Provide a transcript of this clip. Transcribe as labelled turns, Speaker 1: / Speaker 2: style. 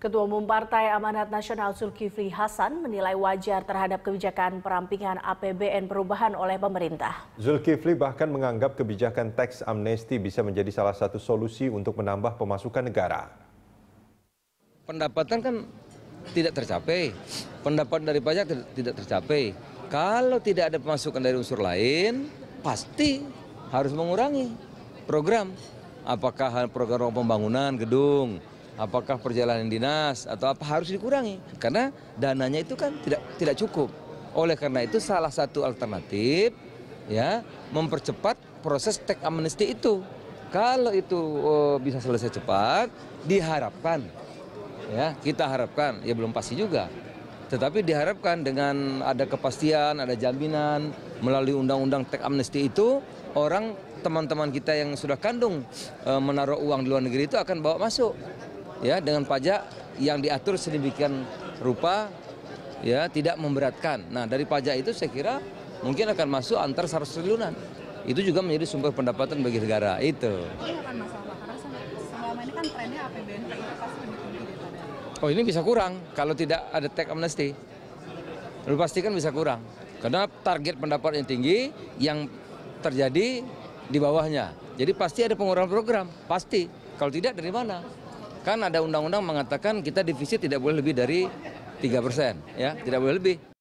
Speaker 1: Ketua Umum Partai Amanat Nasional Zulkifli Hasan menilai wajar terhadap kebijakan perampingan APBN perubahan oleh pemerintah.
Speaker 2: Zulkifli bahkan menganggap kebijakan teks amnesti bisa menjadi salah satu solusi untuk menambah pemasukan negara.
Speaker 3: Pendapatan kan tidak tercapai, pendapat dari pajak tidak tercapai. Kalau tidak ada pemasukan dari unsur lain, pasti harus mengurangi program. Apakah program pembangunan gedung, apakah perjalanan dinas atau apa harus dikurangi karena dananya itu kan tidak tidak cukup. Oleh karena itu salah satu alternatif ya mempercepat proses teks amnesti itu. Kalau itu oh, bisa selesai cepat diharapkan ya kita harapkan ya belum pasti juga. Tetapi diharapkan dengan ada kepastian, ada jaminan melalui undang-undang teks amnesti itu orang teman-teman kita yang sudah kandung eh, menaruh uang di luar negeri itu akan bawa masuk ya dengan pajak yang diatur sedemikian rupa ya tidak memberatkan. Nah, dari pajak itu saya kira mungkin akan masuk antar 100 triliunan. Itu juga menjadi sumber pendapatan bagi negara. Itu. Kan oh ini bisa kurang kalau tidak ada tax amnesty. pasti kan bisa kurang. Karena target pendapatan yang tinggi yang terjadi di bawahnya. Jadi pasti ada pengurangan program, pasti. Kalau tidak dari mana? Kan ada undang-undang mengatakan kita defisit tidak boleh lebih dari 3 persen, ya, tidak boleh lebih.